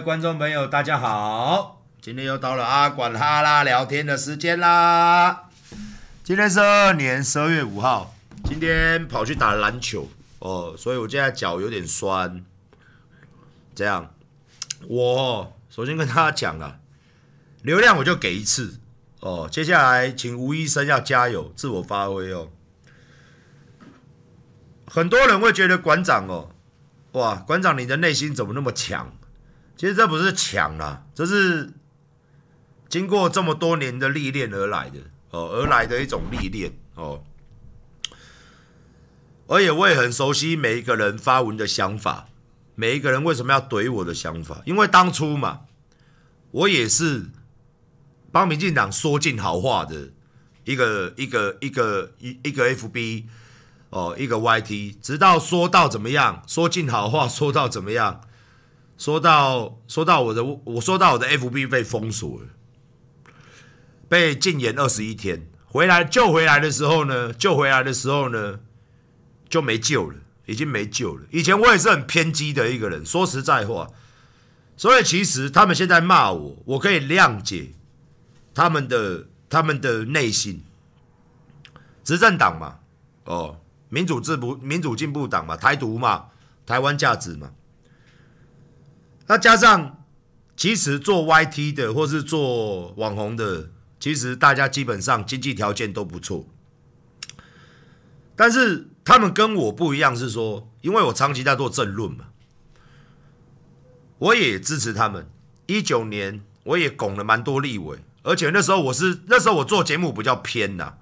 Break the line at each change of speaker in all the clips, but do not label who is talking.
观众朋友，大家好！今天又到了阿管哈拉聊天的时间啦。今天是二年十二月五号，今天跑去打篮球哦，所以我现在脚有点酸。这样，我首先跟大家讲啊，流量我就给一次哦。接下来请吴医生要加油，自我发挥哦。很多人会觉得馆长哦，哇，馆长你的内心怎么那么强？其实这不是抢啦，这是经过这么多年的历练而来的哦，而来的一种历练哦。而且我也很熟悉每一个人发文的想法，每一个人为什么要怼我的想法，因为当初嘛，我也是帮民进党说尽好话的一个一个一个一一个 F B 哦，一个 Y T，直到说到怎么样，说尽好话，说到怎么样。说到说到我的，我说到我的 FB 被封锁了，被禁言二十一天，回来救回来的时候呢，救回来的时候呢，就没救了，已经没救了。以前我也是很偏激的一个人，说实在话，所以其实他们现在骂我，我可以谅解他们的他们的内心。执政党嘛，哦，民主进步民主进步党嘛，台独嘛，台湾价值嘛。那加上，其实做 YT 的或是做网红的，其实大家基本上经济条件都不错。但是他们跟我不一样，是说，因为我长期在做政论嘛，我也支持他们。一九年我也拱了蛮多立委，而且那时候我是那时候我做节目比较偏呐。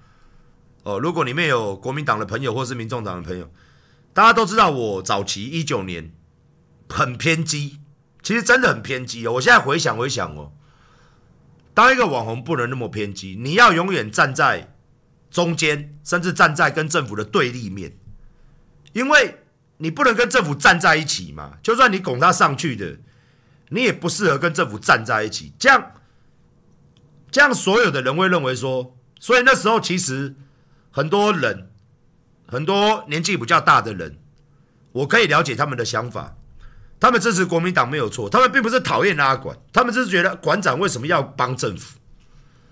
哦，如果里面有国民党的朋友或是民众党的朋友，大家都知道我早期一九年很偏激。其实真的很偏激哦！我现在回想回想哦，当一个网红不能那么偏激，你要永远站在中间，甚至站在跟政府的对立面，因为你不能跟政府站在一起嘛。就算你拱他上去的，你也不适合跟政府站在一起。这样，这样所有的人会认为说，所以那时候其实很多人，很多年纪比较大的人，我可以了解他们的想法。他们支持国民党没有错，他们并不是讨厌拉管，他们只是觉得馆长为什么要帮政府？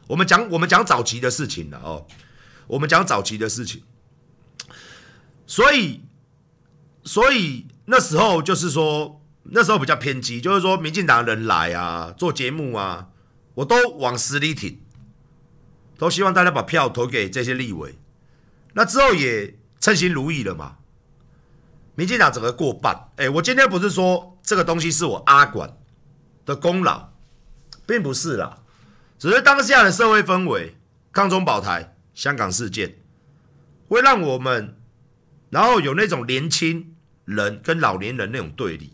我们讲我们讲早期的事情了哦，我们讲早期的事情，所以所以那时候就是说那时候比较偏激，就是说民进党人来啊做节目啊，我都往死里挺，都希望大家把票投给这些立委，那之后也称心如意了嘛。民进党整个过半，哎，我今天不是说这个东西是我阿管的功劳，并不是啦，只是当下的社会氛围，抗中保台，香港事件，会让我们，然后有那种年轻人跟老年人那种对立。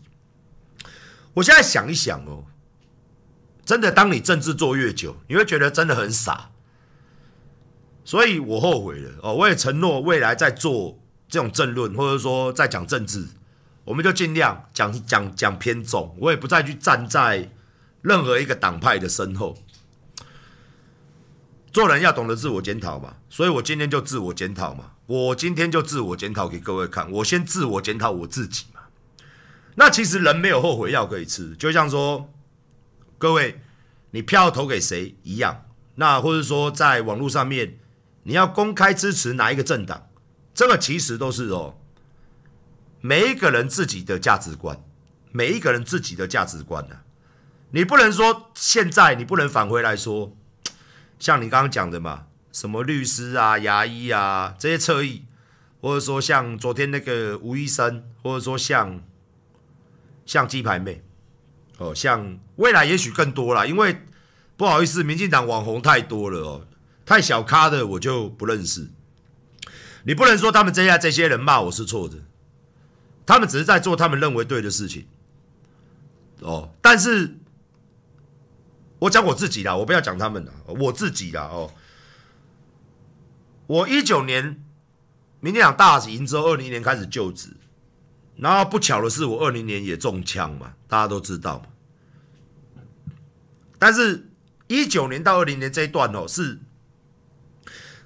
我现在想一想哦，真的，当你政治做越久，你会觉得真的很傻，所以我后悔了哦，我也承诺未来在做。这种政论，或者说在讲政治，我们就尽量讲讲讲偏重，我也不再去站在任何一个党派的身后。做人要懂得自我检讨嘛，所以我今天就自我检讨嘛，我今天就自我检讨给各位看，我先自我检讨我自己嘛。那其实人没有后悔药可以吃，就像说各位你票投给谁一样，那或者说在网络上面你要公开支持哪一个政党。这个其实都是哦，每一个人自己的价值观，每一个人自己的价值观呢。你不能说现在你不能返回来说，像你刚刚讲的嘛，什么律师啊、牙医啊这些侧翼，或者说像昨天那个吴医生，或者说像像鸡排妹，哦，像未来也许更多了，因为不好意思，民进党网红太多了哦，太小咖的我就不认识。你不能说他们这下这些人骂我是错的，他们只是在做他们认为对的事情。哦，但是我讲我自己啦，我不要讲他们了，我自己啦哦。我一九年民进党大喜，之后二零年开始就职，然后不巧的是我二零年也中枪嘛，大家都知道嘛。但是一九年到二零年这一段哦，是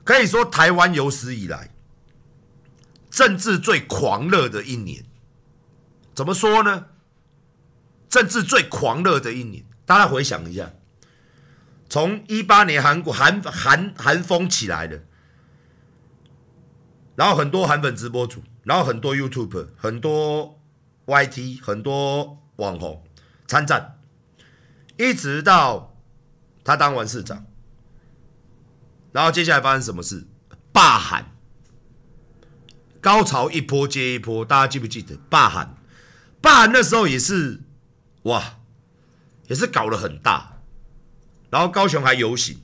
可以说台湾有史以来。政治最狂热的一年，怎么说呢？政治最狂热的一年，大家回想一下，从一八年韩国韩韩韩风起来的，然后很多韩粉直播主，然后很多 YouTube、很多 YT、很多网红参战，一直到他当完市长，然后接下来发生什么事？罢韩。高潮一波接一波，大家记不记得霸韩？霸韩那时候也是，哇，也是搞得很大，然后高雄还游行。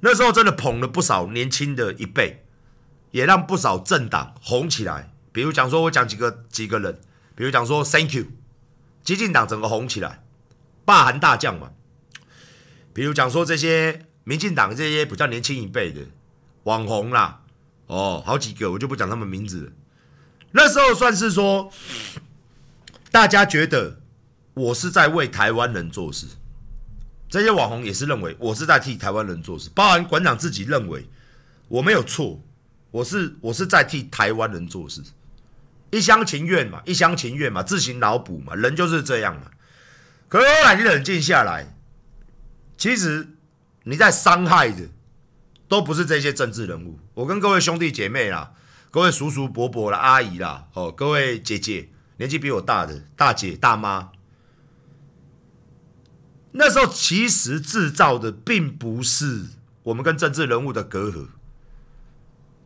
那时候真的捧了不少年轻的一辈，也让不少政党红起来。比如讲说我讲几个几个人，比如讲说 Thank you，激进党整个红起来，霸韩大将嘛。比如讲说这些民进党这些比较年轻一辈的网红啦。哦，好几个，我就不讲他们名字了。那时候算是说，大家觉得我是在为台湾人做事，这些网红也是认为我是在替台湾人做事，包含馆长自己认为我没有错，我是我是在替台湾人做事，一厢情愿嘛，一厢情愿嘛，自行脑补嘛，人就是这样嘛。可是后来你冷静下来，其实你在伤害人。都不是这些政治人物，我跟各位兄弟姐妹啦，各位叔叔伯伯啦，阿姨啦，哦，各位姐姐，年纪比我大的大姐大妈，那时候其实制造的并不是我们跟政治人物的隔阂，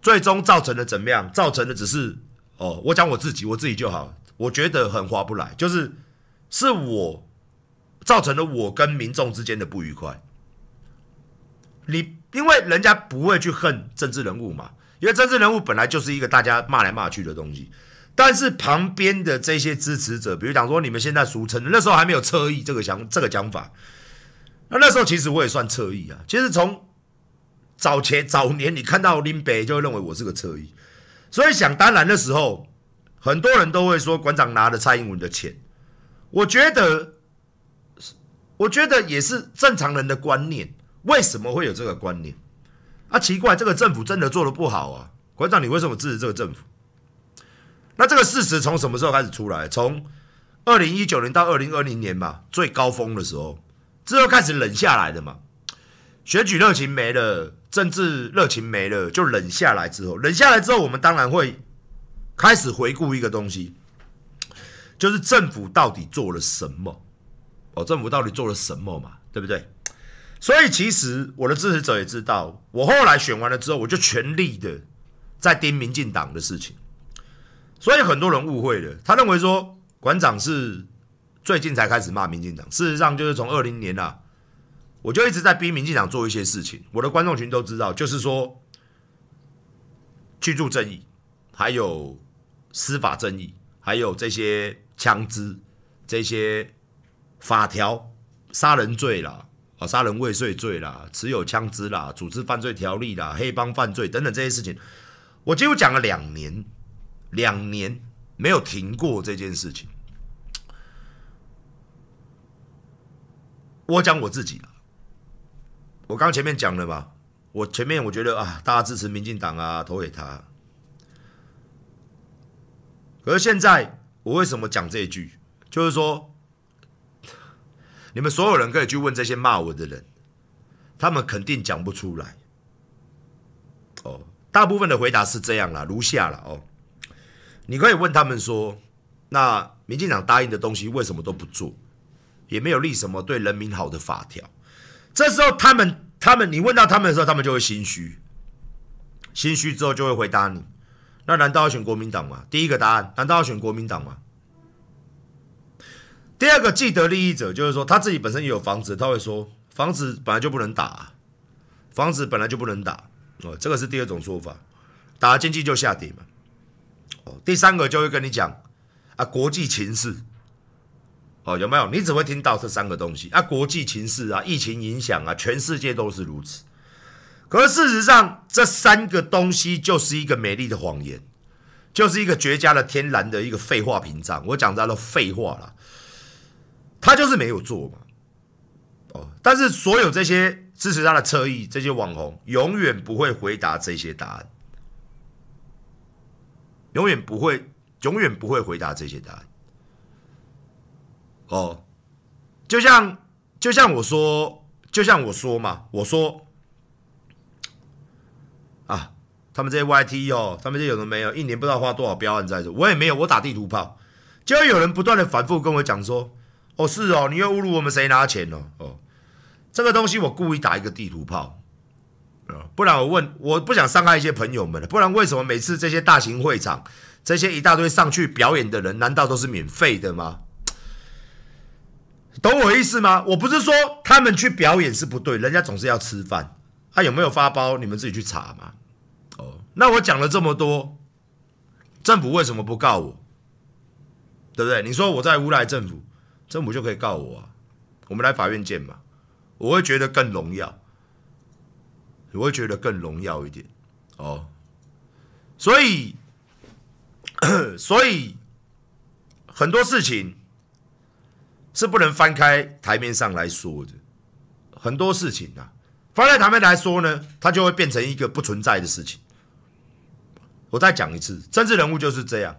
最终造成的怎么样？造成的只是哦，我讲我自己，我自己就好，我觉得很划不来，就是是我造成了我跟民众之间的不愉快，你。因为人家不会去恨政治人物嘛，因为政治人物本来就是一个大家骂来骂去的东西。但是旁边的这些支持者，比如讲说，你们现在俗称的，那时候还没有侧翼这个想这个讲法，那那时候其实我也算侧翼啊。其实从早前早年，你看到林北，就会认为我是个侧翼。所以想当然的时候，很多人都会说馆长拿了蔡英文的钱。我觉得，我觉得也是正常人的观念。为什么会有这个观念？啊，奇怪，这个政府真的做的不好啊！馆长，你为什么支持这个政府？那这个事实从什么时候开始出来？从二零一九年到二零二零年嘛，最高峰的时候之后开始冷下来的嘛。选举热情没了，政治热情没了，就冷下来之后，冷下来之后，我们当然会开始回顾一个东西，就是政府到底做了什么？哦，政府到底做了什么嘛？对不对？所以，其实我的支持者也知道，我后来选完了之后，我就全力的在盯民进党的事情。所以很多人误会了，他认为说馆长是最近才开始骂民进党，事实上就是从二零年啊，我就一直在逼民进党做一些事情。我的观众群都知道，就是说居住正义，还有司法正义，还有这些枪支、这些法条、杀人罪啦。啊，杀人未遂罪啦，持有枪支啦，组织犯罪条例啦，黑帮犯罪等等这些事情，我几乎讲了两年，两年没有停过这件事情。我讲我自己我刚前面讲了嘛，我前面我觉得啊，大家支持民进党啊，投给他。可是现在我为什么讲这句，就是说。你们所有人可以去问这些骂我的人，他们肯定讲不出来。哦，大部分的回答是这样啦，如下了哦。你可以问他们说：“那民进党答应的东西为什么都不做，也没有立什么对人民好的法条？”这时候他们，他们，你问到他们的时候，他们就会心虚，心虚之后就会回答你：“那难道要选国民党吗？”第一个答案，难道要选国民党吗？第二个既得利益者就是说他自己本身也有房子，他会说房子本来就不能打，房子本来就不能打哦，这个是第二种说法，打经去就下跌嘛。哦，第三个就会跟你讲啊，国际情势哦，有没有？你只会听到这三个东西啊，国际情势啊，疫情影响啊，全世界都是如此。可是事实上，这三个东西就是一个美丽的谎言，就是一个绝佳的天然的一个废话屏障。我讲到了废话了。他就是没有做嘛，哦，但是所有这些支持他的车友、这些网红，永远不会回答这些答案，永远不会，永远不会回答这些答案。哦，就像就像我说，就像我说嘛，我说啊，他们这些 YT 哦，他们这有的没有？一年不知道花多少标案在这，我也没有，我打地图炮，就有人不断的反复跟我讲说。哦，是哦，你又侮辱我们谁拿钱哦？哦，这个东西我故意打一个地图炮，不然我问，我不想伤害一些朋友们了。不然为什么每次这些大型会场，这些一大堆上去表演的人，难道都是免费的吗？懂我意思吗？我不是说他们去表演是不对，人家总是要吃饭，他有没有发包，你们自己去查嘛。哦，那我讲了这么多，政府为什么不告我？对不对？你说我在诬赖政府。政府就可以告我，啊，我们来法院见嘛，我会觉得更荣耀，我会觉得更荣耀一点哦。所以，所以很多事情是不能翻开台面上来说的，很多事情啊，翻开台面来说呢，它就会变成一个不存在的事情。我再讲一次，政治人物就是这样。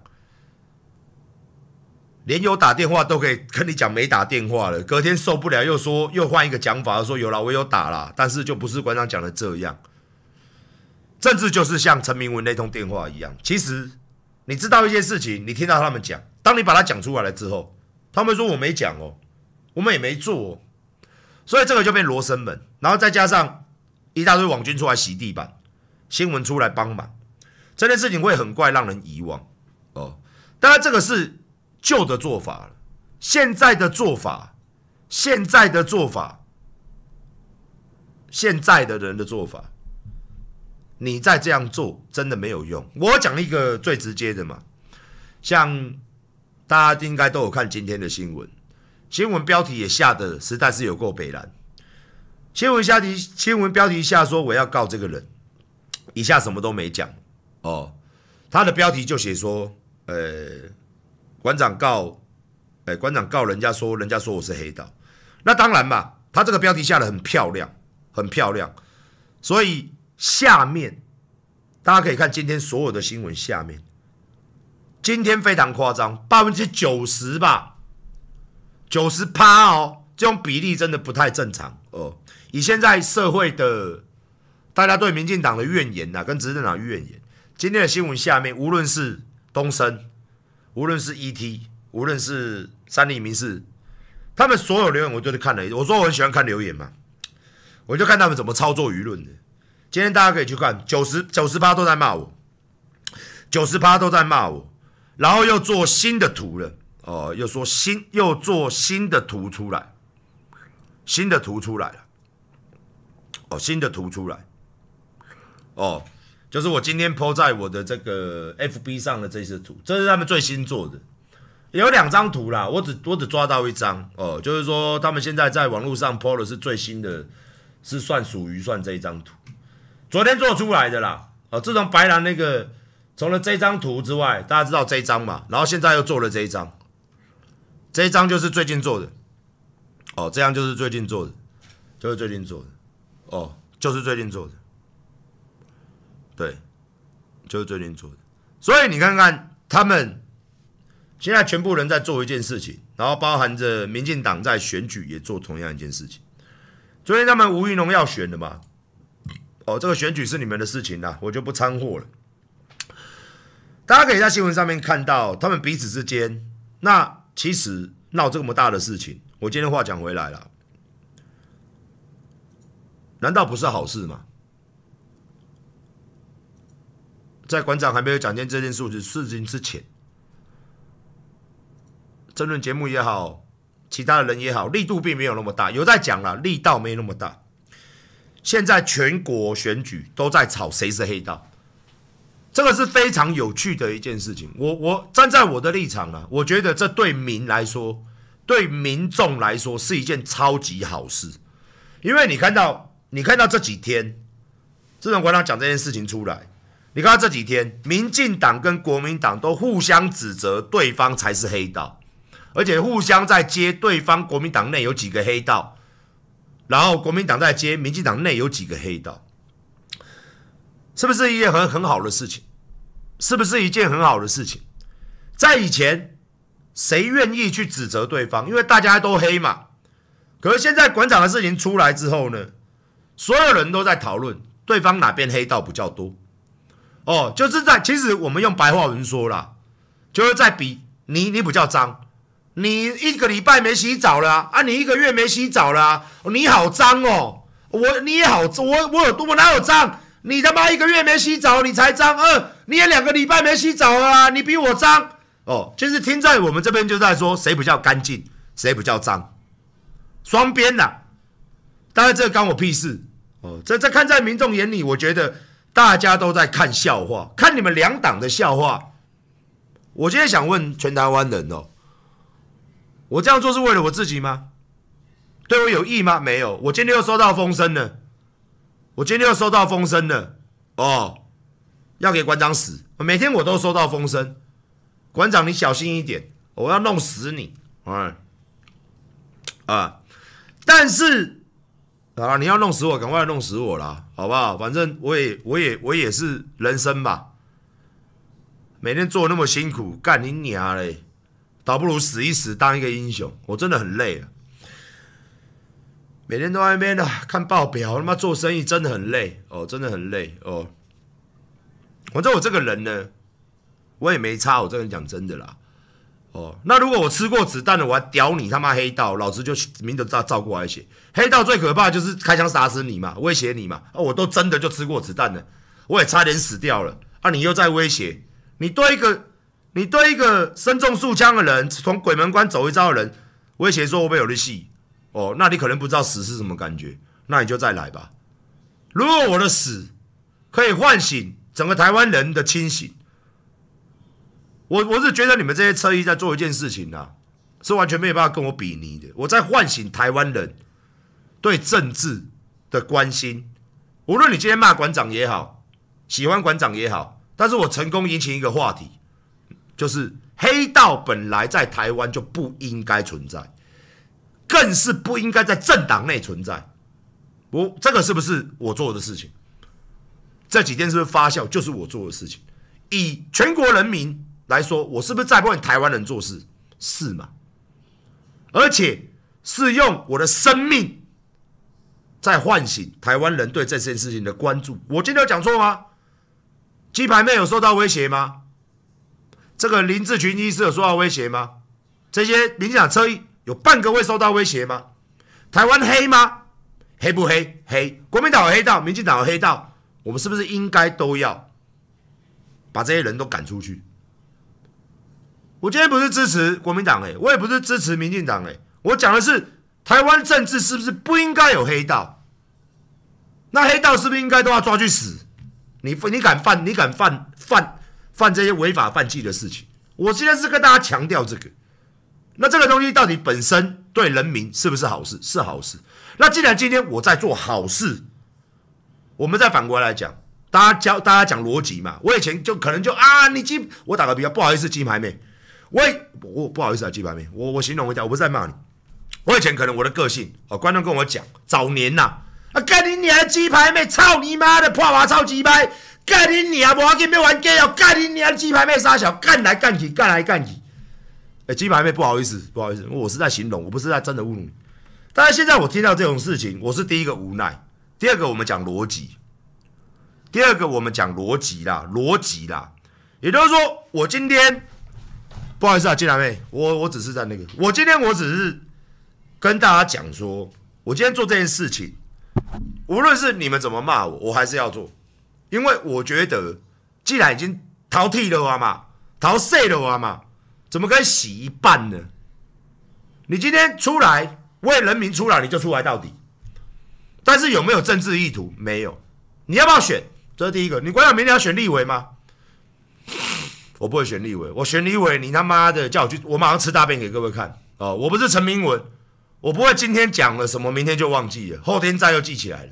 连有打电话都可以跟你讲没打电话了，隔天受不了又说又换一个讲法，说有了我有打了，但是就不是馆长讲的这样，政治就是像陈明文那通电话一样。其实你知道一件事情，你听到他们讲，当你把它讲出来了之后，他们说我没讲哦，我们也没做，所以这个就被罗生门，然后再加上一大堆网军出来洗地板，新闻出来帮忙，这件事情会很快让人遗忘哦。当然这个是。旧的做法现在的做法，现在的做法，现在的人的做法，你再这样做真的没有用。我讲一个最直接的嘛，像大家应该都有看今天的新闻，新闻标题也下的实在是有够北蓝。新闻下题新闻标题下说我要告这个人，以下什么都没讲哦，他的标题就写说呃。馆长告，哎，馆长告人家说，人家说我是黑道，那当然嘛，他这个标题下的很漂亮，很漂亮。所以下面大家可以看今天所有的新闻，下面今天非常夸张，百分之九十吧，九十趴哦，这种比例真的不太正常哦。以现在社会的大家对民进党的怨言呐，跟执政党怨言，今天的新闻下面，无论是东升。无论是 ET，无论是三立民事，他们所有留言我都是看了。我说我很喜欢看留言嘛，我就看他们怎么操作舆论的。今天大家可以去看，九十九十八都在骂我，九十八都在骂我，然后又做新的图了哦，又说新又做新的图出来，新的图出来了，哦，新的图出来，哦。就是我今天 PO 在我的这个 FB 上的这些图，这是他们最新做的，有两张图啦，我只我只抓到一张哦，就是说他们现在在网络上 PO 的是最新的，是算属于算这一张图，昨天做出来的啦，啊，自从白兰那个，除了这张图之外，大家知道这张嘛，然后现在又做了这一张，这一张就是最近做的，哦，这样就是最近做的，就是最近做的，哦，就是最近做的。对，就是最近做的。所以你看看他们现在全部人在做一件事情，然后包含着民进党在选举也做同样一件事情。昨天他们吴育农要选的嘛，哦，这个选举是你们的事情啦，我就不掺和了。大家可以在新闻上面看到他们彼此之间，那其实闹这么大的事情，我今天话讲回来了，难道不是好事吗？在馆长还没有讲出这件事情事情之前，争论节目也好，其他的人也好，力度并没有那么大，有在讲了，力道没那么大。现在全国选举都在吵谁是黑道，这个是非常有趣的一件事情。我我站在我的立场啊，我觉得这对民来说，对民众来说是一件超级好事，因为你看到你看到这几天，这种馆长讲这件事情出来。你看这几天，民进党跟国民党都互相指责对方才是黑道，而且互相在接对方国民党内有几个黑道，然后国民党在接民进党内有几个黑道，是不是一件很很好的事情？是不是一件很好的事情？在以前，谁愿意去指责对方？因为大家都黑嘛。可是现在馆长的事情出来之后呢，所有人都在讨论对方哪边黑道比较多。哦，就是在，其实我们用白话文说了，就是在比你，你比较脏，你一个礼拜没洗澡了啊，你一个月没洗澡了，你好脏哦，我你也好，我我有多我哪有脏，你他妈一个月没洗澡，你才脏，呃，你也两个礼拜没洗澡了，你比我脏，哦，就是听在我们这边就在说谁比较干净，谁比较脏，双边的，当然这关我屁事哦，这这看在民众眼里，我觉得。大家都在看笑话，看你们两党的笑话。我今天想问全台湾人哦，我这样做是为了我自己吗？对我有益吗？没有。我今天又收到风声了，我今天又收到风声了。哦，要给馆长死。每天我都收到风声，馆长你小心一点，我要弄死你。哎，啊，但是。好了，你要弄死我，赶快弄死我了，好不好？反正我也，我也，我也是人生吧。每天做那么辛苦，干你娘嘞！倒不如死一死，当一个英雄。我真的很累啊，每天都在那边呢看报表，他妈做生意真的很累哦，真的很累哦。反正我这个人呢，我也没差，我这个人讲真的啦。哦，那如果我吃过子弹的，我还屌你他妈黑道，老子就明着照照过来写。黑道最可怕就是开枪杀死你嘛，威胁你嘛。哦，我都真的就吃过子弹的，我也差点死掉了。啊，你又在威胁，你对一个你对一个身中数枪的人，从鬼门关走一遭的人，威胁说我不有力气？哦，那你可能不知道死是什么感觉，那你就再来吧。如果我的死可以唤醒整个台湾人的清醒。我我是觉得你们这些车衣在做一件事情啊，是完全没有办法跟我比拟的。我在唤醒台湾人对政治的关心。无论你今天骂馆长也好，喜欢馆长也好，但是我成功引起一个话题，就是黑道本来在台湾就不应该存在，更是不应该在政党内存在。我这个是不是我做的事情？这几天是不是发酵？就是我做的事情，以全国人民。来说，我是不是在帮你台湾人做事？是嘛？而且是用我的生命在唤醒台湾人对这件事情的关注。我今天讲错吗？鸡排妹有受到威胁吗？这个林志群医师有受到威胁吗？这些民进党车议有半个会受到威胁吗？台湾黑吗？黑不黑？黑。国民党有黑道，民进党有黑道，我们是不是应该都要把这些人都赶出去？我今天不是支持国民党哎，我也不是支持民进党哎，我讲的是台湾政治是不是不应该有黑道？那黑道是不是应该都要抓去死？你你敢犯，你敢犯犯犯这些违法犯纪的事情？我今天是跟大家强调这个。那这个东西到底本身对人民是不是好事？是好事。那既然今天我在做好事，我们再反过来讲，大家教大家讲逻辑嘛。我以前就可能就啊，你金我打个比方，不好意思，金牌妹。喂，我不好意思啊，鸡排妹，我我形容一下，我不是在骂你。我以前可能我的个性，好观众跟我讲，早年呐，啊干你娘，鸡排妹，操你妈的破娃操鸡排，干你娘，我要玩 gay 哦，干你娘，鸡排妹傻小，干来干去，干来干去。哎，鸡排妹不好意思，不好意思，我是在形容，我不是在真的侮辱你。但是现在我听到这种事情，我是第一个无奈，第二个我们讲逻辑，第二个我们讲逻辑啦，逻辑啦，也就是说我今天。不好意思啊，金兰妹，我我只是在那个，我今天我只是跟大家讲说，我今天做这件事情，无论是你们怎么骂我，我还是要做，因为我觉得既然已经淘剃了嘛，淘碎了嘛，怎么该洗一半呢？你今天出来为人民出来，你就出来到底，但是有没有政治意图？没有。你要不要选？这是第一个。你国民党明天要选立委吗？我不会选立委，我选立委，你他妈的叫我去，我马上吃大便给各位看哦，我不是陈明文，我不会今天讲了什么，明天就忘记了，后天再又记起来了。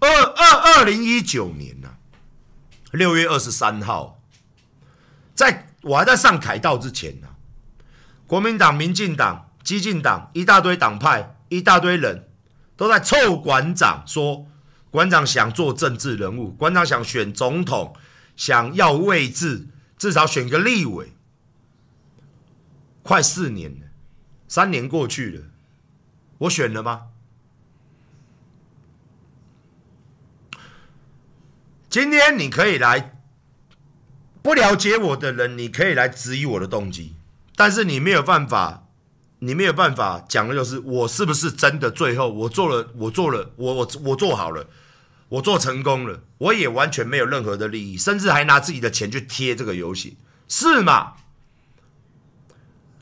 二二二零一九年呐，六月二十三号，在我还在上凯道之前啊，国民党、民进党、激进党一大堆党派，一大堆人都在臭馆长，说馆长想做政治人物，馆长想选总统。想要位置，至少选个立委。快四年了，三年过去了，我选了吗？今天你可以来不了解我的人，你可以来质疑我的动机，但是你没有办法，你没有办法讲的就是我是不是真的最后我做了，我做了，我我我做好了。我做成功了，我也完全没有任何的利益，甚至还拿自己的钱去贴这个游戏，是吗？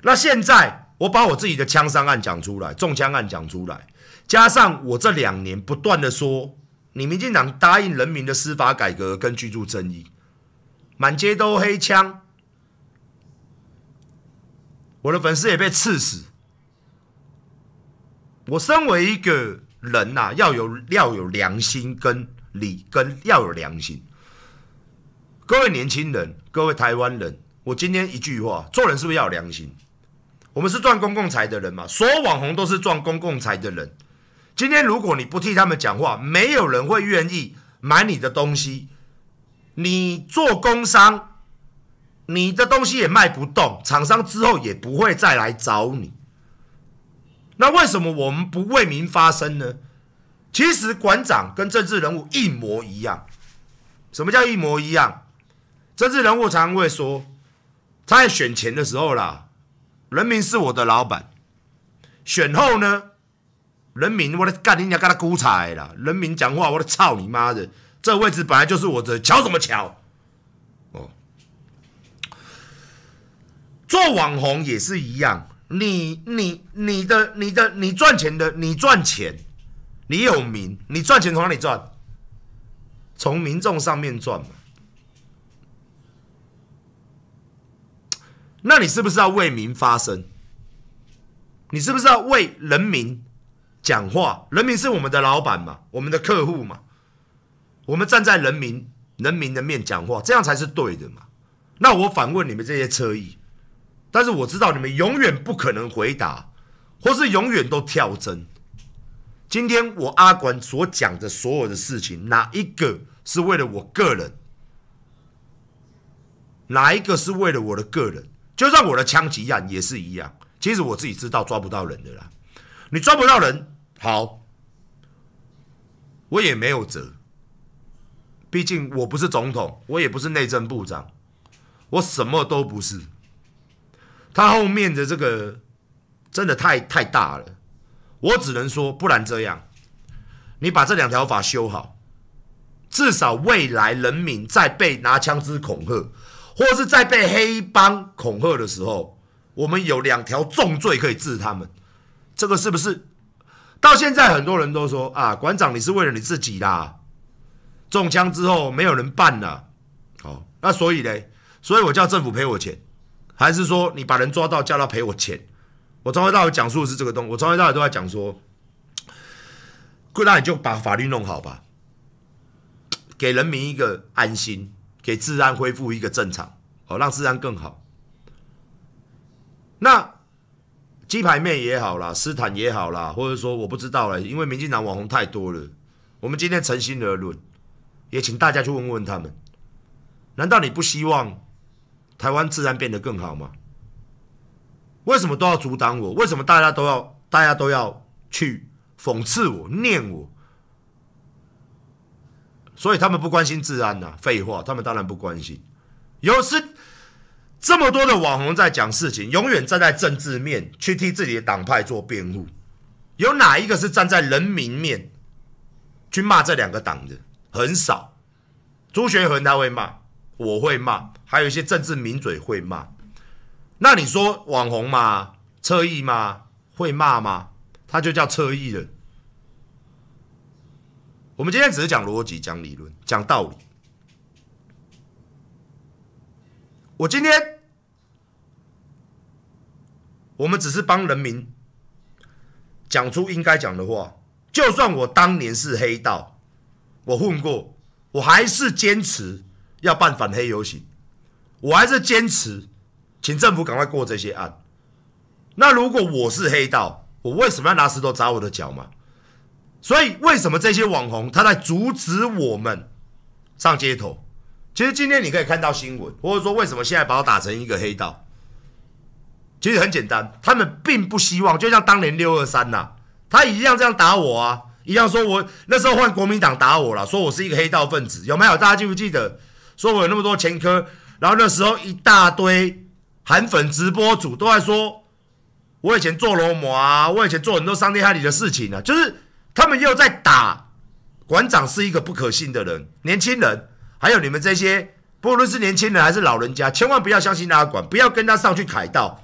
那现在我把我自己的枪伤案讲出来，中枪案讲出来，加上我这两年不断的说，你民进党答应人民的司法改革跟居住正义，满街都黑枪，我的粉丝也被刺死，我身为一个。人呐，要有要有良心跟理，跟要有良心。各位年轻人，各位台湾人，我今天一句话，做人是不是要有良心？我们是赚公共财的人嘛，所有网红都是赚公共财的人。今天如果你不替他们讲话，没有人会愿意买你的东西。你做工商，你的东西也卖不动，厂商之后也不会再来找你。那为什么我们不为民发声呢？其实馆长跟政治人物一模一样。什么叫一模一样？政治人物常会说，在选前的时候啦，人民是我的老板；选后呢，人民，我的干，你娘，干他鼓彩了。人民讲话，我的操你妈的，这位置本来就是我的，瞧什么瞧？哦，做网红也是一样。你你你的你的你赚钱的你赚钱，你有名，你赚钱从哪里赚？从民众上面赚嘛？那你是不是要为民发声？你是不是要为人民讲话？人民是我们的老板嘛？我们的客户嘛？我们站在人民人民的面讲话，这样才是对的嘛？那我反问你们这些车业。但是我知道你们永远不可能回答，或是永远都跳针。今天我阿管所讲的所有的事情，哪一个是为了我个人？哪一个是为了我的个人？就算我的枪击案也是一样。其实我自己知道抓不到人的啦。你抓不到人，好，我也没有责。毕竟我不是总统，我也不是内政部长，我什么都不是。他后面的这个真的太太大了，我只能说，不然这样，你把这两条法修好，至少未来人民在被拿枪支恐吓，或是在被黑帮恐吓的时候，我们有两条重罪可以治他们，这个是不是？到现在很多人都说啊，馆长你是为了你自己啦，中枪之后没有人办呐，好，那所以呢，所以我叫政府赔我钱。还是说你把人抓到叫他赔我钱？我朝夕大里讲述的是这个东，我朝夕大里都在讲说，贵大你就把法律弄好吧，给人民一个安心，给治安恢复一个正常，好让治安更好。那鸡排妹也好啦，斯坦也好啦，或者说我不知道了，因为民进党网红太多了。我们今天诚心而论，也请大家去问问他们，难道你不希望？台湾治安变得更好吗？为什么都要阻挡我？为什么大家都要大家都要去讽刺我、念我？所以他们不关心治安呐，废话，他们当然不关心。有时这么多的网红在讲事情，永远站在政治面去替自己的党派做辩护，有哪一个是站在人民面去骂这两个党的？很少，朱学恒他会骂。我会骂，还有一些政治名嘴会骂。那你说网红嘛，车毅嘛，会骂吗？他就叫车毅人。我们今天只是讲逻辑、讲理论、讲道理。我今天，我们只是帮人民讲出应该讲的话。就算我当年是黑道，我混过，我还是坚持。要办反黑游行，我还是坚持，请政府赶快过这些案。那如果我是黑道，我为什么要拿石头砸我的脚嘛？所以为什么这些网红他在阻止我们上街头？其实今天你可以看到新闻，或者说为什么现在把我打成一个黑道？其实很简单，他们并不希望，就像当年六二三呐，他一样这样打我啊，一样说我那时候换国民党打我了，说我是一个黑道分子，有没有？大家记不记得？说我有那么多前科，然后那时候一大堆韩粉直播主都在说，我以前做龙膜啊，我以前做很多伤天害理的事情啊，就是他们又在打馆长是一个不可信的人，年轻人，还有你们这些不论是年轻人还是老人家，千万不要相信他管，不要跟他上去开道。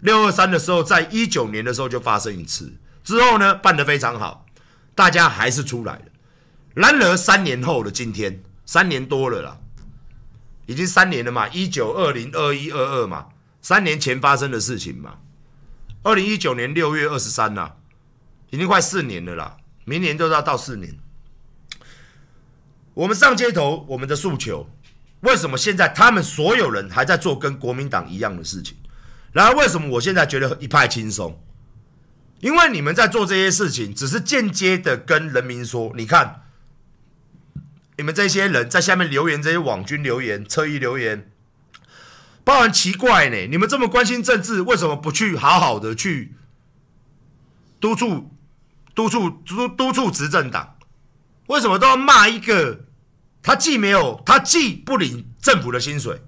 六二三的时候，在一九年的时候就发生一次，之后呢办的非常好，大家还是出来了。然而三年后的今天，三年多了啦。已经三年了嘛，一九二零二一二二嘛，三年前发生的事情嘛，二零一九年六月二十三呐，已经快四年了啦，明年都要到四年。我们上街头，我们的诉求，为什么现在他们所有人还在做跟国民党一样的事情？然后为什么我现在觉得一派轻松？因为你们在做这些事情，只是间接的跟人民说，你看。你们这些人在下面留言，这些网军留言、车迷留言，包含奇怪呢。你们这么关心政治，为什么不去好好的去督促、督促、督督促执政党？为什么都要骂一个他既没有他既不领政府的薪水，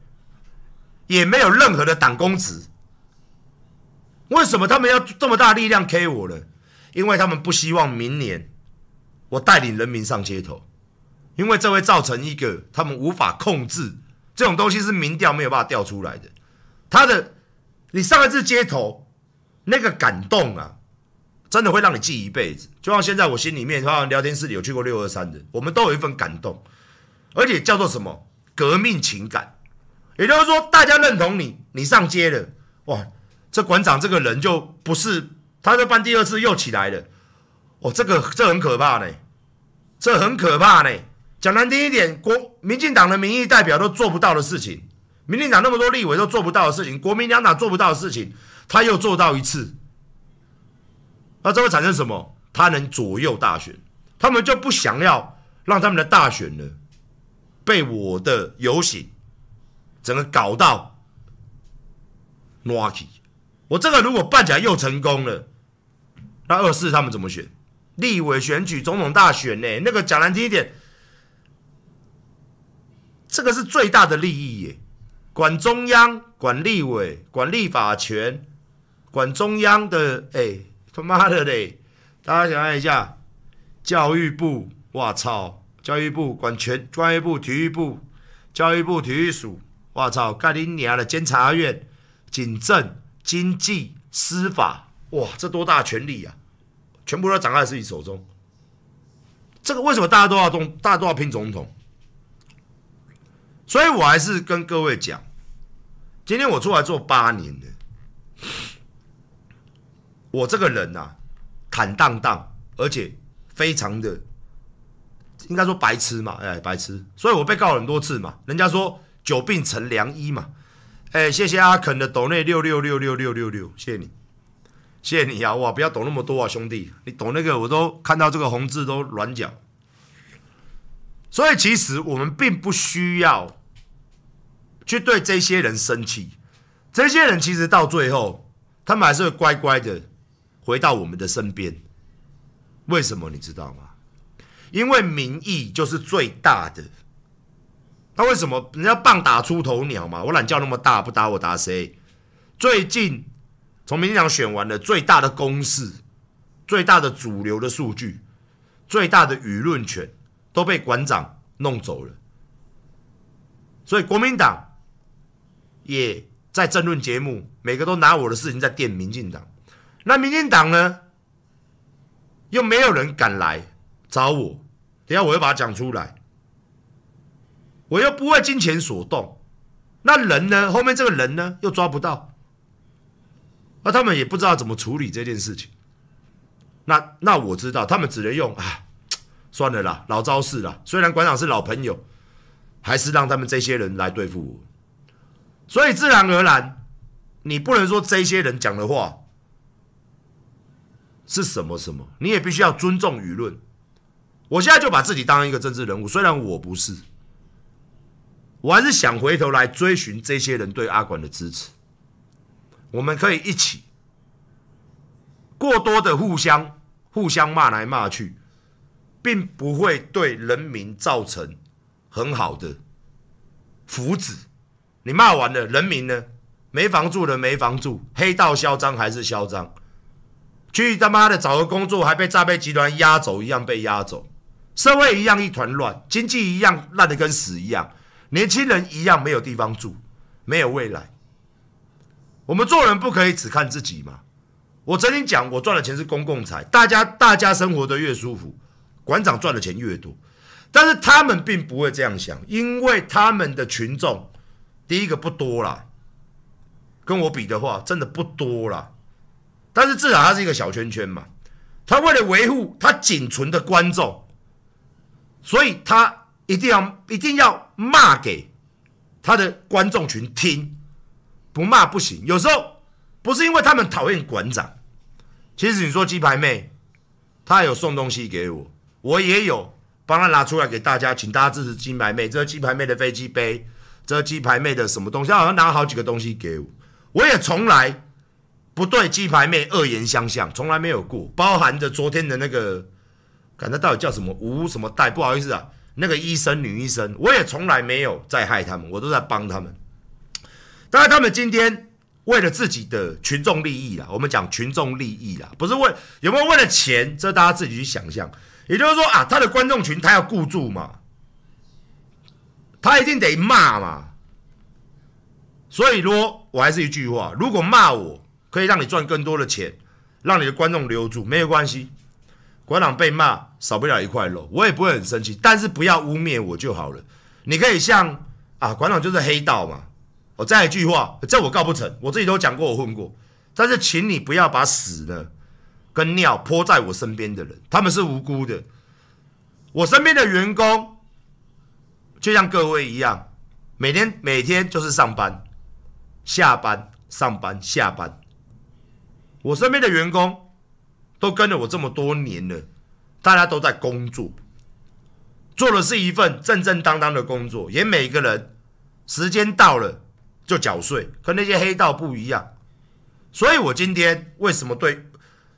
也没有任何的党工资？为什么他们要这么大力量 K 我呢？因为他们不希望明年我带领人民上街头。因为这会造成一个他们无法控制，这种东西是民调没有办法调出来的。他的，你上一次街头那个感动啊，真的会让你记一辈子。就像现在我心里面，像聊天室里有去过六二三的，我们都有一份感动，而且叫做什么革命情感。也就是说，大家认同你，你上街了，哇，这馆长这个人就不是他在办第二次又起来了，哦，这个这很可怕呢，这很可怕呢。讲难听一点，国民进党的民意代表都做不到的事情，民进党那么多立委都做不到的事情，国民两党做不到的事情，他又做到一次，那这会产生什么？他能左右大选，他们就不想要让他们的大选呢，被我的游行整个搞到 n 乱去。我这个如果办起来又成功了，那二四他们怎么选？立委选举、总统大选呢？那个讲难听一点。这个是最大的利益耶，管中央、管立委、管立法权、管中央的，哎，他妈的嘞！大家想象一下，教育部，我操，教育部管全，教育部、体育部、教育部体育署，我操，盖林尼亚的监察院、警政、经济、司法，哇，这多大权力呀！全部都掌握在自己手中。这个为什么大家都要动？大家都要拼总统？所以我还是跟各位讲，今天我出来做八年了，我这个人呐，坦荡荡，而且非常的，应该说白痴嘛，哎，白痴，所以我被告很多次嘛，人家说久病成良医嘛，哎，谢谢阿肯的抖内六六六六六六六，谢谢你，谢谢你啊，哇，不要懂那么多啊，兄弟，你懂那个我都看到这个红字都软脚，所以其实我们并不需要。去对这些人生气，这些人其实到最后，他们还是会乖乖的回到我们的身边。为什么你知道吗？因为民意就是最大的。那为什么人家棒打出头鸟嘛？我懒叫那么大，不打我打谁？最近从民进党选完了最大的公势、最大的主流的数据、最大的舆论权都被馆长弄走了，所以国民党。也在争论节目，每个都拿我的事情在电民进党。那民进党呢，又没有人敢来找我。等下我又把它讲出来。我又不为金钱所动。那人呢，后面这个人呢，又抓不到。那他们也不知道怎么处理这件事情。那那我知道，他们只能用啊，算了啦，老招式啦。虽然馆长是老朋友，还是让他们这些人来对付我。所以自然而然，你不能说这些人讲的话是什么什么，你也必须要尊重舆论。我现在就把自己当一个政治人物，虽然我不是，我还是想回头来追寻这些人对阿管的支持。我们可以一起，过多的互相互相骂来骂去，并不会对人民造成很好的福祉。你骂完了，人民呢？没房住的没房住，黑道嚣张还是嚣张？去他妈的找个工作，还被诈骗集团压走一样被压走，社会一样一团乱，经济一样烂的跟屎一样，年轻人一样没有地方住，没有未来。我们做人不可以只看自己嘛？我曾经讲，我赚的钱是公共财，大家大家生活的越舒服，馆长赚的钱越多。但是他们并不会这样想，因为他们的群众。第一个不多啦，跟我比的话，真的不多啦。但是至少它是一个小圈圈嘛。他为了维护他仅存的观众，所以他一定要一定要骂给他的观众群听，不骂不行。有时候不是因为他们讨厌馆长，其实你说鸡排妹，他有送东西给我，我也有帮他拿出来给大家，请大家支持鸡排妹。这个鸡排妹的飞机杯。这鸡排妹的什么东西？他好像拿了好几个东西给我。我也从来不对鸡排妹恶言相向，从来没有过。包含着昨天的那个，看那到底叫什么吴什么代，不好意思啊，那个医生，女医生，我也从来没有在害他们，我都在帮他们。当然，他们今天为了自己的群众利益啦，我们讲群众利益啦，不是为有没有为了钱？这大家自己去想象。也就是说啊，他的观众群他要顾住嘛。他一定得骂嘛，所以说我还是一句话，如果骂我可以让你赚更多的钱，让你的观众留住没有关系。馆长被骂少不了一块肉，我也不会很生气，但是不要污蔑我就好了。你可以像啊，馆长就是黑道嘛。我再一句话，这我告不成，我自己都讲过我混过，但是请你不要把屎呢跟尿泼在我身边的人，他们是无辜的。我身边的员工。就像各位一样，每天每天就是上班、下班、上班、下班。我身边的员工都跟了我这么多年了，大家都在工作，做的是一份正正当当的工作，也每个人时间到了就缴税，跟那些黑道不一样。所以我今天为什么对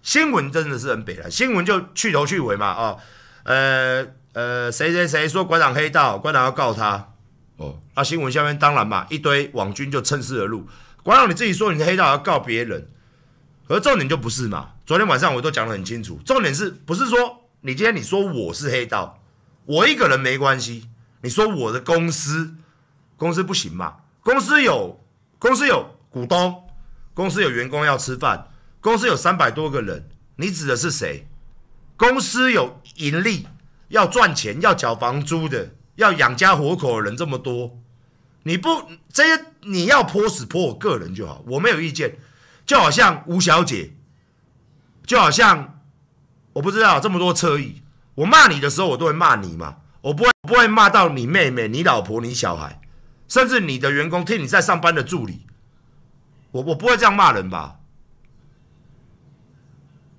新闻真的是很北了？新闻就去头去尾嘛啊，呃。呃，谁谁谁说馆长黑道，馆长要告他。哦，那新闻下面当然嘛，一堆网军就趁势而入。馆长你自己说你是黑道，要告别人，而重点就不是嘛。昨天晚上我都讲得很清楚，重点是不是说你今天你说我是黑道，我一个人没关系。你说我的公司，公司不行嘛？公司有公司有股东，公司有员工要吃饭，公司有三百多个人，你指的是谁？公司有盈利。要赚钱、要缴房租的、要养家活口的人这么多，你不这些你要泼死泼我个人就好，我没有意见。就好像吴小姐，就好像我不知道这么多车意，我骂你的时候我都会骂你嘛，我不会不会骂到你妹妹、你老婆、你小孩，甚至你的员工、替你在上班的助理，我我不会这样骂人吧？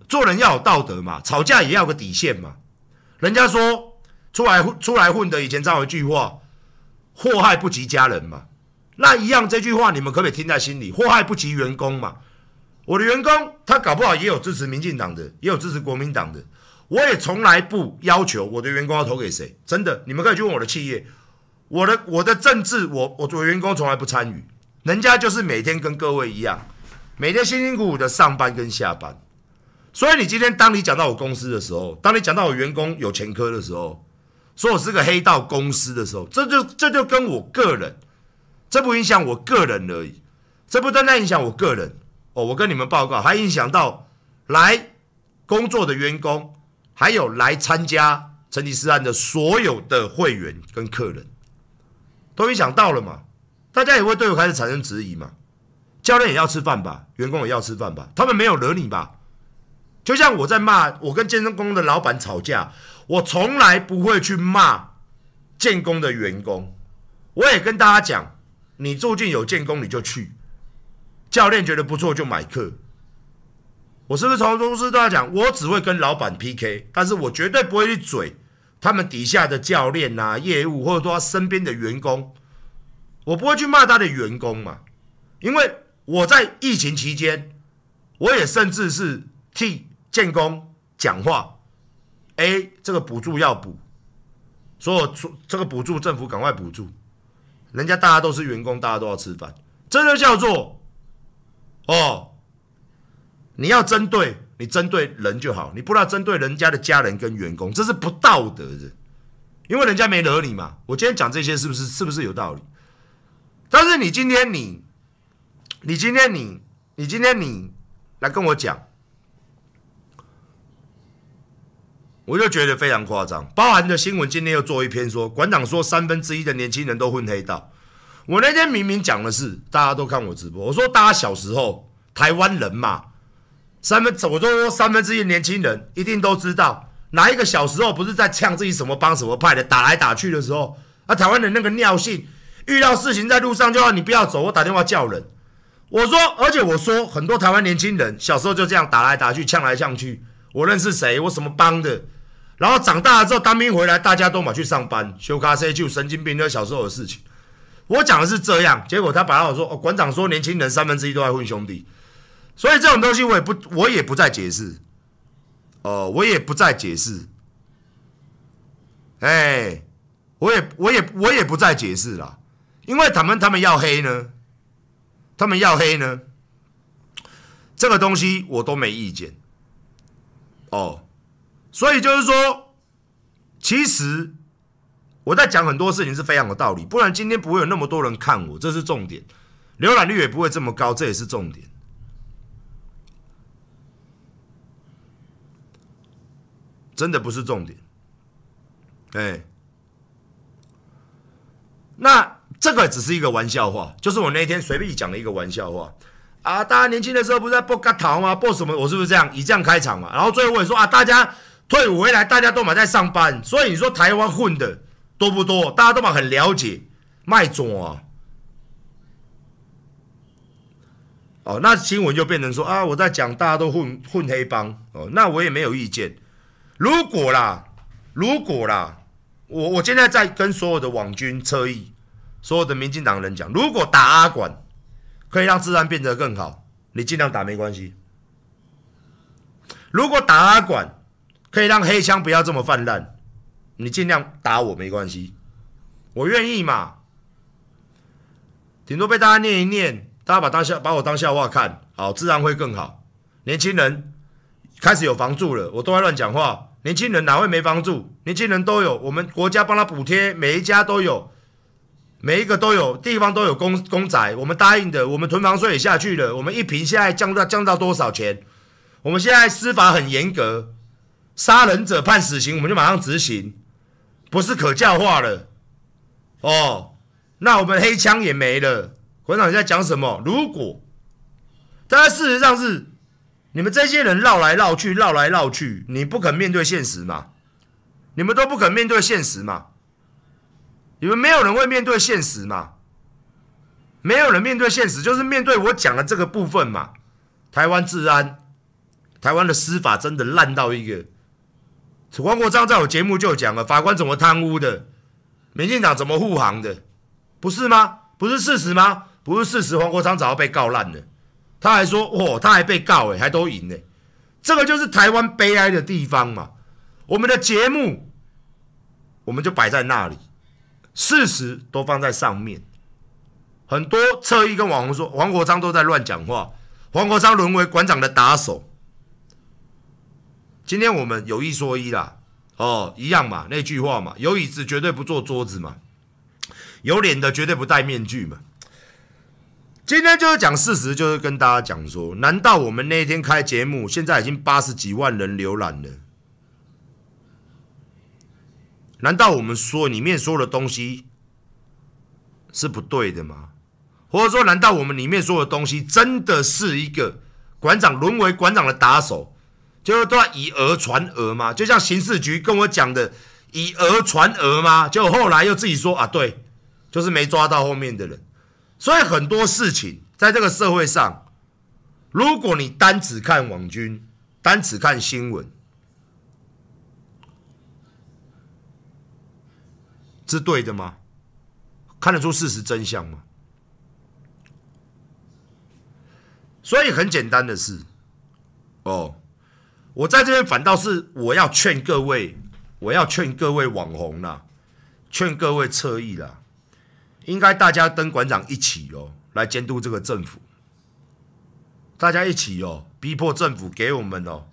做人要有道德嘛，吵架也要个底线嘛。人家说出来出来混的，以前常有一句话，祸害不及家人嘛。那一样这句话，你们可不可以听在心里？祸害不及员工嘛。我的员工他搞不好也有支持民进党的，也有支持国民党的。我也从来不要求我的员工要投给谁。真的，你们可以去问我的企业，我的我的政治，我我我员工从来不参与。人家就是每天跟各位一样，每天辛辛苦苦的上班跟下班。所以你今天当你讲到我公司的时候，当你讲到我员工有前科的时候，说我是个黑道公司的时候，这就这就跟我个人，这不影响我个人而已，这不单单影响我个人哦。我跟你们报告，还影响到来工作的员工，还有来参加成吉思汗的所有的会员跟客人，都影响到了嘛？大家也会对我开始产生质疑嘛？教练也要吃饭吧？员工也要吃饭吧？他们没有惹你吧？就像我在骂我跟健身工的老板吵架，我从来不会去骂建工的员工。我也跟大家讲，你住进有建工你就去，教练觉得不错就买课。我是不是从公司都要讲，我只会跟老板 PK，但是我绝对不会去嘴他们底下的教练呐、业务或者说身边的员工，我不会去骂他的员工嘛。因为我在疫情期间，我也甚至是替。建工讲话，A 这个补助要补，所有这这个补助政府赶快补助，人家大家都是员工，大家都要吃饭，这就叫做哦，你要针对你针对人就好，你不要针对人家的家人跟员工，这是不道德的，因为人家没惹你嘛。我今天讲这些是不是是不是有道理？但是你今天你，你今天你，你今天你来跟我讲。我就觉得非常夸张。包含的新闻今天又做一篇说，馆长说三分之一的年轻人都混黑道。我那天明明讲的是，大家都看我直播，我说大家小时候台湾人嘛，三分，我就说三分之一年轻人一定都知道，哪一个小时候不是在呛自己什么帮什么派的，打来打去的时候，啊，台湾人那个尿性，遇到事情在路上就要你不要走，我打电话叫人。我说，而且我说很多台湾年轻人小时候就这样打来打去，呛来呛去。我认识谁？我什么帮的？然后长大了之后当兵回来，大家都跑去上班，修咖啡，就神经病。那小时候的事情，我讲的是这样。结果他摆到我说：“哦，馆长说年轻人三分之一都爱混兄弟，所以这种东西我也不，我也不再解释。哦，我也不再解释。哎，我也，我也，我也不再解释了，因为他们，他们要黑呢，他们要黑呢，这个东西我都没意见。哦。”所以就是说，其实我在讲很多事情是非常有道理，不然今天不会有那么多人看我，这是重点，浏览率也不会这么高，这也是重点，真的不是重点。哎，那这个只是一个玩笑话，就是我那天随便讲了一个玩笑话啊，大家年轻的时候不是在剥嘎桃吗播什么？我是不是这样以这样开场嘛？然后最后我也说啊，大家。退伍回来，大家都嘛在上班，所以你说台湾混的多不多？大家都嘛很了解，卖砖啊。哦，那新闻就变成说啊，我在讲大家都混混黑帮哦，那我也没有意见。如果啦，如果啦，我我现在在跟所有的网军、车意、所有的民进党人讲，如果打阿管可以让治安变得更好，你尽量打没关系。如果打阿管，可以让黑枪不要这么泛滥，你尽量打我没关系，我愿意嘛。顶多被大家念一念，大家把当下把我当笑话看好，自然会更好。年轻人开始有房住了，我都在乱讲话。年轻人哪会没房住？年轻人都有，我们国家帮他补贴，每一家都有，每一个都有，地方都有公公宅。我们答应的，我们囤房税也下去了，我们一平现在降到降到多少钱？我们现在司法很严格。杀人者判死刑，我们就马上执行，不是可教化了，哦，那我们黑枪也没了。馆长你在讲什么？如果，但是事实上是你们这些人绕来绕去，绕来绕去，你不肯面对现实嘛？你们都不肯面对现实嘛？你们没有人会面对现实嘛？没有人面对现实，就是面对我讲的这个部分嘛。台湾治安，台湾的司法真的烂到一个。黄国章在我节目就讲了，法官怎么贪污的，民进党怎么护航的，不是吗？不是事实吗？不是事实？黄国章早就被告烂了，他还说，哦，他还被告哎，还都赢哎，这个就是台湾悲哀的地方嘛。我们的节目，我们就摆在那里，事实都放在上面。很多侧翼跟网红说，黄国章都在乱讲话，黄国章沦为馆长的打手。今天我们有一说一啦，哦，一样嘛，那句话嘛，有椅子绝对不坐桌子嘛，有脸的绝对不戴面具嘛。今天就是讲事实，就是跟大家讲说，难道我们那天开节目，现在已经八十几万人浏览了？难道我们说里面说的东西是不对的吗？或者说，难道我们里面说的东西真的是一个馆长沦为馆长的打手？就是都要以讹传讹嘛，就像刑事局跟我讲的，以讹传讹嘛，就后来又自己说啊，对，就是没抓到后面的人，所以很多事情在这个社会上，如果你单只看网军，单只看新闻，是对的吗？看得出事实真相吗？所以很简单的事，哦。我在这边反倒是我要劝各位，我要劝各位网红啦，劝各位侧翼啦，应该大家跟馆长一起哦，来监督这个政府，大家一起哦，逼迫政府给我们哦，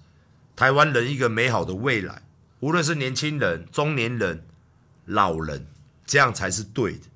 台湾人一个美好的未来，无论是年轻人、中年人、老人，这样才是对的。